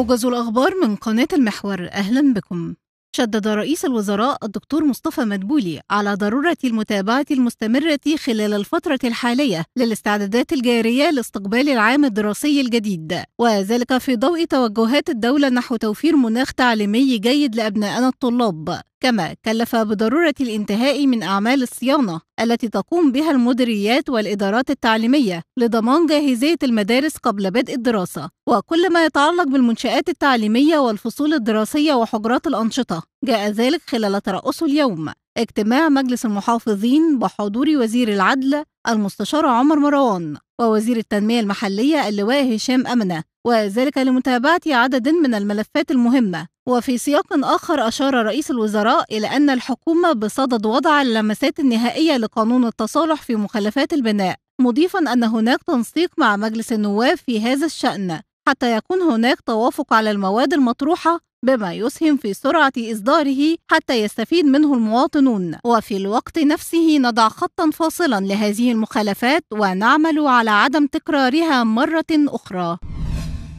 موجز الأخبار من قناة المحور أهلا بكم شدد رئيس الوزراء الدكتور مصطفى مدبولي على ضرورة المتابعة المستمرة خلال الفترة الحالية للاستعدادات الجارية لاستقبال العام الدراسي الجديد وذلك في ضوء توجهات الدولة نحو توفير مناخ تعليمي جيد لأبنائنا الطلاب كما كلف بضرورة الانتهاء من أعمال الصيانة التي تقوم بها المديريات والإدارات التعليمية لضمان جاهزية المدارس قبل بدء الدراسة وكل ما يتعلق بالمنشآت التعليمية والفصول الدراسية وحجرات الأنشطة جاء ذلك خلال ترأسه اليوم اجتماع مجلس المحافظين بحضور وزير العدل المستشار عمر مروان ووزير التنمية المحلية اللواء هشام أمنة وذلك لمتابعة عدد من الملفات المهمة وفي سياق آخر أشار رئيس الوزراء إلى أن الحكومة بصدد وضع اللمسات النهائية لقانون التصالح في مخلفات البناء مضيفا أن هناك تنسيق مع مجلس النواب في هذا الشأن حتى يكون هناك توافق على المواد المطروحة بما يسهم في سرعة إصداره حتى يستفيد منه المواطنون وفي الوقت نفسه نضع خطا فاصلا لهذه المخالفات ونعمل على عدم تكرارها مرة أخرى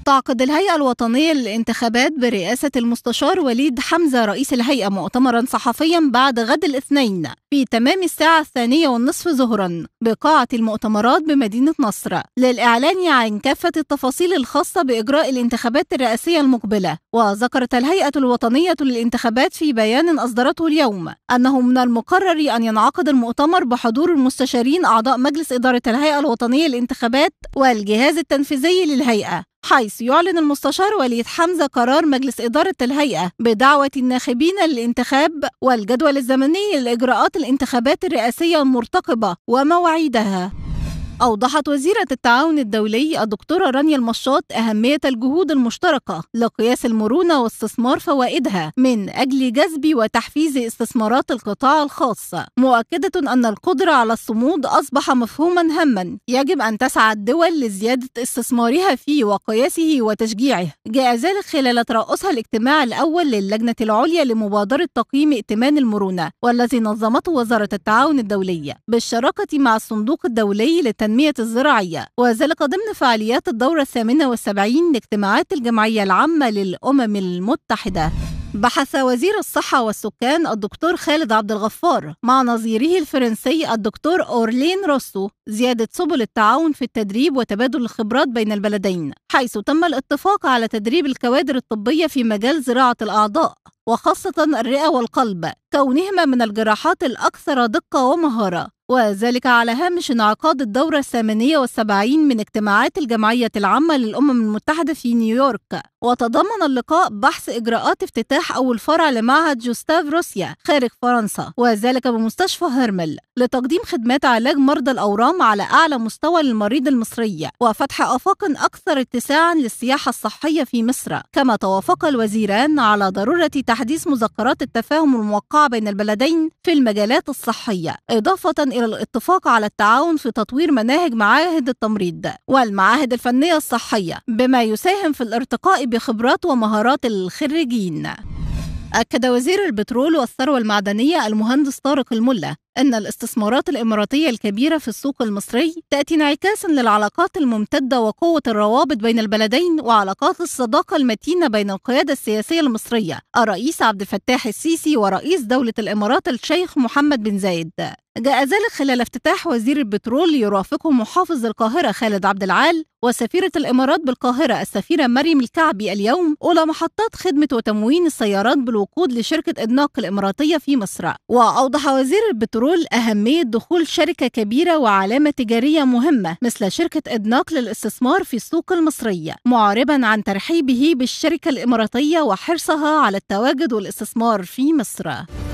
تعقد الهيئة الوطنية للانتخابات برئاسة المستشار وليد حمزة رئيس الهيئة مؤتمرا صحفيا بعد غد الاثنين في تمام الساعة الثانية والنصف ظهرا بقاعة المؤتمرات بمدينة نصر للإعلان عن كافة التفاصيل الخاصة بإجراء الانتخابات الرئاسية المقبلة وذكرت الهيئة الوطنية للانتخابات في بيان أصدرته اليوم أنه من المقرر أن ينعقد المؤتمر بحضور المستشارين أعضاء مجلس إدارة الهيئة الوطنية للانتخابات والجهاز التنفيذي للهيئة حيث يعلن المستشار وليد حمزة قرار مجلس إدارة الهيئة بدعوة الناخبين للانتخاب والجدول الزمني لإجراءات الانتخابات الرئاسية المرتقبة ومواعيدها أوضحت وزيرة التعاون الدولي الدكتورة رانيا المشاط أهمية الجهود المشتركة لقياس المرونة واستثمار فوائدها من أجل جذب وتحفيز استثمارات القطاع الخاص مؤكدة أن القدرة على الصمود أصبح مفهوما هاما يجب أن تسعى الدول لزيادة استثمارها فيه وقياسه وتشجيعه جاء ذلك خلال ترأسها الاجتماع الأول للجنة العليا لمبادرة تقييم ائتمان المرونة والذي نظمته وزارة التعاون الدولي بالشراكة مع الصندوق الدولي للتنمية التنمية الزراعية وذلك ضمن فعاليات الدورة الثامنة والسبعين لاجتماعات الجمعية العامة للأمم المتحدة بحث وزير الصحة والسكان الدكتور خالد عبد الغفار مع نظيره الفرنسي الدكتور أورلين روسو زيادة سبل التعاون في التدريب وتبادل الخبرات بين البلدين حيث تم الاتفاق على تدريب الكوادر الطبية في مجال زراعة الأعضاء وخاصة الرئة والقلب كونهما من الجراحات الأكثر دقة ومهارة وذلك على هامش انعقاد الدورة الثامنية والسبعين من اجتماعات الجمعية العامة للأمم المتحدة في نيويورك وتضمن اللقاء بحث إجراءات افتتاح أول فرع لمعهد جوستاف روسيا خارج فرنسا وذلك بمستشفى هرمل لتقديم خدمات علاج مرضى الأورام على أعلى مستوى للمريض المصري وفتح آفاق أكثر اتساعا للسياحة الصحية في مصر كما توافق الوزيران على ضرورة تحديث مذكرات التفاهم الموقعة بين البلدين في المجالات الصحية إضافة إلى إلى الاتفاق على التعاون في تطوير مناهج معاهد التمريض والمعاهد الفنية الصحية بما يساهم في الارتقاء بخبرات ومهارات الخريجين أكد وزير البترول والثروة المعدنية المهندس طارق الملا أن الاستثمارات الإماراتية الكبيرة في السوق المصري تأتي انعكاسا للعلاقات الممتدة وقوة الروابط بين البلدين وعلاقات الصداقة المتينة بين القيادة السياسية المصرية الرئيس عبد الفتاح السيسي ورئيس دولة الإمارات الشيخ محمد بن زايد جاء ذلك خلال افتتاح وزير البترول يرافقه محافظ القاهرة خالد عبد العال وسفيرة الإمارات بالقاهرة السفيرة مريم الكعبي اليوم أولى محطات خدمة وتموين السيارات بالوقود لشركة إدناق الإماراتية في مصر وأوضح وزير البترول بترول أهمية دخول شركة كبيرة وعلامة تجارية مهمة مثل شركة إدناق للاستثمار في السوق المصرية معربا عن ترحيبه بالشركة الإماراتية وحرصها على التواجد والاستثمار في مصر